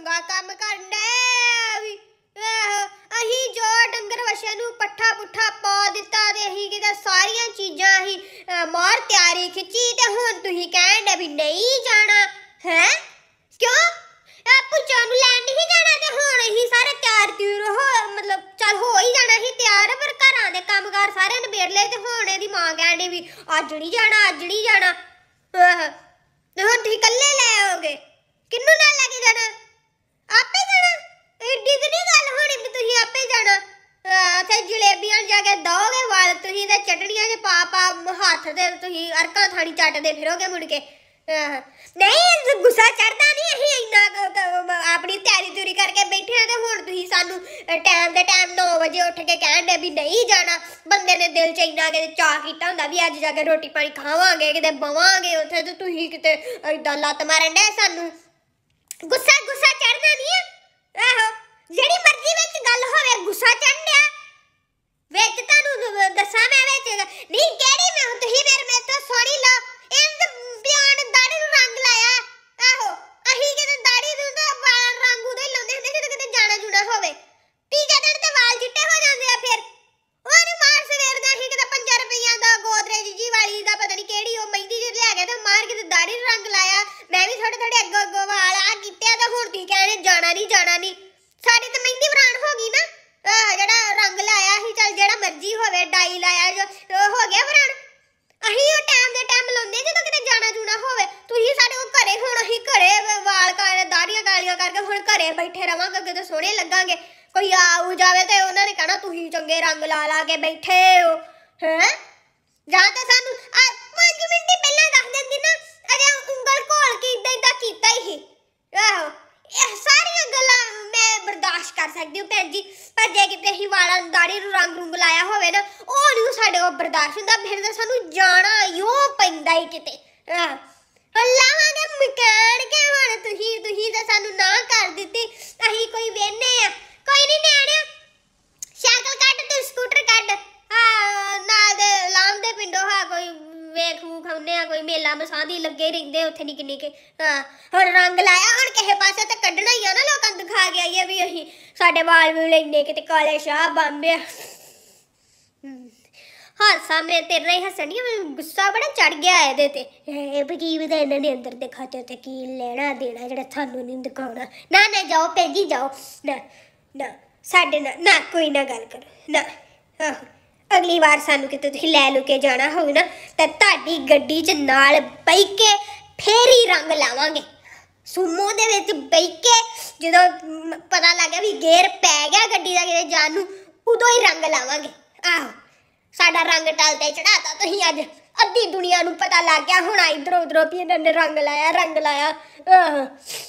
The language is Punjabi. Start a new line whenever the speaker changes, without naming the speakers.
ਚੰਗਾ ਕੰਮ ਕਰਨਾ ਵੀ ਅਹੀਂ ਜੋ ਡੰਗਰ ਵਸ਼ੇ ਨੂੰ ਪੱਠਾ ਪੁੱਠਾ ਪਾ ਦਿੱਤਾ ਤੇ ਅਹੀਂ ਕਿਤੇ ਸਾਰੀਆਂ ਚੀਜ਼ਾਂ ਹੀ ਮਾਰ ਤਿਆਰੀ ਖਿੱਚੀ ਤੇ ਹੁਣ ਤੁਸੀਂ ਕਹਿੰਦੇ ਵੀ ਨਹੀਂ ਜਾਣਾ ਹੈ ਕਿਉਂ ਇਹ ਪੁੱਛਾਂ ਨੂੰ ਲੈਣ ਨਹੀਂ ਜਾਣਾ ਤੇ ਹੁਣ ਅਹੀਂ ਸਾਰੇ ਤਿਆਰ ਤਿਉਰ ਹੋ ਮਤਲਬ ਚਲ ਹੋ ਹੀ ਜਾਣਾ ਸੀ ਤਿਆਰ ਪਰ ਘਰਾਂ ਦੇ ਕੰਮਕਾਰ ਸਾਰੇ ਨਿਬੇੜ ਲਏ ਤੇ ਹੁਣ ਇਹਦੀ ਮਾਂ ਕਹਿੰਦੀ ਵੀ ਅੱਜ ਨਹੀਂ ਜਾਣਾ ਅੱਜ ਨਹੀਂ ਜਾਣਾ ਤੇ ਹੁਣ ਤੁਸੀਂ ਇਕੱਲੇ ਲੈ ਆਓਗੇ ਕਿੰਨੂ ਨਾਲ ਲੈ ਕੇ ਜਾਣਾ ਕੇ ਦੋਗੇ ਵਾਲ ਤੁਸੀਂ ਤੇ ਚਟੜੀਆਂ ਦੇ ਪਾ ਪਾ ਹੱਥ ਦੇ ਤੁਸੀਂ ਅਰਕਾ ਥਾਣੀ ਚੱਟਦੇ ਫਿਰੋਗੇ ਮੁੜ ਕੇ ਨਹੀਂ ਗੁੱਸਾ ਚੜਦਾ ਨਹੀਂ ਅਸੀਂ ਇੰਨਾ ਆਪਣੀ ਤਿਆਰੀ ਤੁਰੀ ਕਰਕੇ ਬੈਠੇ ਆ ਤੇ ਹੁਣ ਤੁਸੀਂ ਸਾਨੂੰ ਟਾਈਮ ਦੇ ਟਾਈਮ 9 ਵਜੇ ਉੱਠ ਕੇ ਕਹਿੰਦੇ ਵੀ ਨਹੀਂ ਜਾਣਾ ਬੰਦੇ ਨੇ ਦਿਲ 'ਚ ਇੰਨਾ ਕਿਤੇ ਚਾਹ ਕੀਤਾ ਹੁੰਦਾ ਵੀ ਅੱਜ ਜਾ ਕੇ ਰੋਟੀ ਪਾਣੀ ਖਾਵਾਂਗੇ ਕਿਤੇ ਬਵਾਂਗੇ ਉੱਥੇ ਤੇ ਤੁਸੀਂ ਕਿਤੇ ਇਦਾਂ ਲੱਤ ਮਾਰਨ ਦੇ ਸਾਨੂੰ ਗੁੱਸਾ ਗੁੱਸਾ ਦਾੜੀ ਰੰਗ ਲਾਇਆ ਮੈਂ ਵੀ ਥੋੜੇ ਥੋੜੇ ਅੱਗੋ ਅੱਗੋ ਵਾਲ ਆ ਕੀਤੇ ਤਾਂ ਹੁਣ ਤੀ ਕਹਿੰਦੇ ਜਾਣਾ ਨਹੀਂ ਜਾਣਾ ਨਹੀਂ ਸਾਡੀ ਤਾਂ ਮਹਿੰਦੀ ਬਰਾਂਡ ਹੋ ਗਈ ਨਾ ਆ ਜਿਹੜਾ ਰੰਗ ਲਾਇਆ ਸੀ ਚੱਲ ਜਿਹੜਾ ਮਰਜ਼ੀ ਹੋਵੇ ਡਾਈ ਲਾਇਆ ਜੋ ਉਹ ਹੋ ਗਿਆ ਬਰਾਂਡ ਅਹੀਂ ਉਹ ਟਾਈਮ ਦੇ ਟਾਈਮ ਲਾਉਂਦੇ ਜਦੋਂ ਕਿਤੇ ਜਾਣਾ ਜੂਣਾ ਹੋਵੇ ਤੁਸੀਂ ਸਾਡੇ ਕੋਲ ਘਰੇ ਹੁਣ ਅਸੀਂ ਘਰੇ ਵਾਲ ਕਾਲੇ ਦਾੜੀਆਂ ਕਾਲੀਆਂ ਕਰਕੇ ਹੁਣ ਘਰੇ ਬੈਠੇ ਰਵਾਂਗੇ ਅੱਗੇ ਤਾਂ ਸੋਹਣੇ ਲੱਗਾਂਗੇ ਕੋਈ ਆਉ ਜਾਵੇ ਤੇ ਉਹਨਾਂ ਨੇ ਕਹਿਣਾ ਤੁਸੀਂ ਚੰਗੇ ਰੰਗ ਲਾ ਲਾ ਕੇ ਬੈਠੇ ਹੋ ਹੈ ਜਾਂ ਤਾਂ ਸਾਨੂੰ ਆ ਮਿੰਟ ਮਿੰਟੀ ਕਰ ਸਕਦੇ ਹੋ ਭੈਣ ਜੀ ਪਰ ਜੇ ਕਿਤੇ ਅਸੀਂ ਵਾਲਾਂ ਨੂੰ ਦਾੜੀ ਨੂੰ ਰੰਗ ਰੂੰਗ ਲਾਇਆ ਹੋਵੇ ਨਾ ਉਹ ਨਹੀਂ ਸਾਡੇ ਕੋਲ ਬਰਦਾਸ਼ਤ ਹੁੰਦਾ ਫਿਰ ਤਾਂ ਸਾਨੂੰ ਜਾਣਾ ਯੋ ਪੈਂਦਾ ਹੀ ਕਿਤੇ ਹਾਂ ਲਾਵਾਂਗੇ ਮਕਾਨ ਕੇ ਹੁਣ ਤੁਸੀਂ ਤੁਸੀਂ ਤਾਂ ਸਾਨੂੰ ਨਾ ਕਰ ਦਿੱਤੀ ਅਸੀਂ ਕੋਈ ਵੇਨੇ ਆ ਕੋਈ ਨਹੀਂ ਨਿਆਣਿਆ ਸਾਈਕਲ ਕੱਢ ਤੇ ਸਕੂਟਰ ਕੱਢ ਹਾਂ ਨਾਲ ਦੇ ਲਾਮ ਦੇ ਪਿੰਡੋਂ ਹਾ ਕੋਈ ਵੇਖ ਖਾਉਨੇ ਆ ਕੋਈ ਮੇਲਾ ਮਸਾਂਦੀ ਲੱਗੇ ਰਹਿੰਦੇ ਉੱਥੇ ਨਿੱਕੇ ਨਿੱਕੇ ਹਾਂ ਹੁਣ ਰੰਗ ਲਾਇਆ ਹੁਣ ਕਿਸੇ ਪਾਸੇ ਤਾਂ ਕੱਢਣਾ ਹੀ ਆ ਨਾ ਲੋਕਾਂ ਨੂੰ ਦਿਖਾ ਗਿਆ ਇਹ ਵੀ ਅਸੀਂ ਸਾਡੇ ਵਾਲ ਵੀ ਲੈਨੇ ਕਿਤੇ ਕਾਲੇ ਸ਼ਾ ਬੰਬੇ ਹਾਂ ਸਾਹਮਣੇ ਤੇ ਰਹੀ ਹਸਣੀ ਗੁੱਸਾ ਬੜਾ ਚੜ ਗਿਆ ਇਹਦੇ ਤੇ ਇਹ ਵਕੀਲ ਦਾ ਇਹਨਾਂ ਦੇ ਅੰਦਰ ਦੇ ਖਾਤੇ ਤੇ ਕੀ ਲੈਣਾ ਦੇਣਾ ਜਿਹੜਾ ਤੁਹਾਨੂੰ ਨਹੀਂ ਦਿਖਾਉਣਾ ਨਾ ਨਾ ਜਾਓ ਪੈਜੀ ਜਾਓ ਨਾ ਨਾ ਸਾਡੇ ਨਾਲ ਨਾ ਕੋਈ ਨਾ ਗੱਲ ਕਰੋ ਨਾ ਅਗਲੀ ਵਾਰ ਸਾਨੂੰ ਕਿਤੇ ਤੁਸੀਂ ਲੈ ਲੁਕੇ ਜਾਣਾ ਹੋਵੇ ਨਾ ਤਾਂ ਤੁਹਾਡੀ ਗੱਡੀ 'ਚ ਨਾਲ ਬੈ ਕੇ ਫੇਰੀ ਰੰਗ ਲਾਵਾਂਗੇ ਸੂਮੋ ਦੇ ਵਿੱਚ ਬੈ ਕੇ ਜਦੋਂ ਪਤਾ ਲੱਗਿਆ ਵੀ ਗੇਅਰ ਪੈ ਗਿਆ ਗੱਡੀ ਦਾ ਕਿਤੇ ਜਾਣ ਨੂੰ ਉਦੋਂ ਹੀ ਰੰਗ ਲਾਵਾਂਗੇ ਆਹੋ ਸਾਡਾ ਰੰਗ ਟਲ ਤੇ ਚੜਾਤਾ ਤੁਸੀਂ ਅੱਜ ਅੱਧੀ ਦੁਨੀਆ ਨੂੰ ਪਤਾ ਲੱਗ ਗਿਆ ਹੁਣ ਇਧਰੋਂ ਉਧਰੋਂ ਵੀ ਇਹਨਾਂ ਨੇ ਰੰਗ ਲਾਇਆ ਰੰਗ ਲਾਇਆ ਆਹ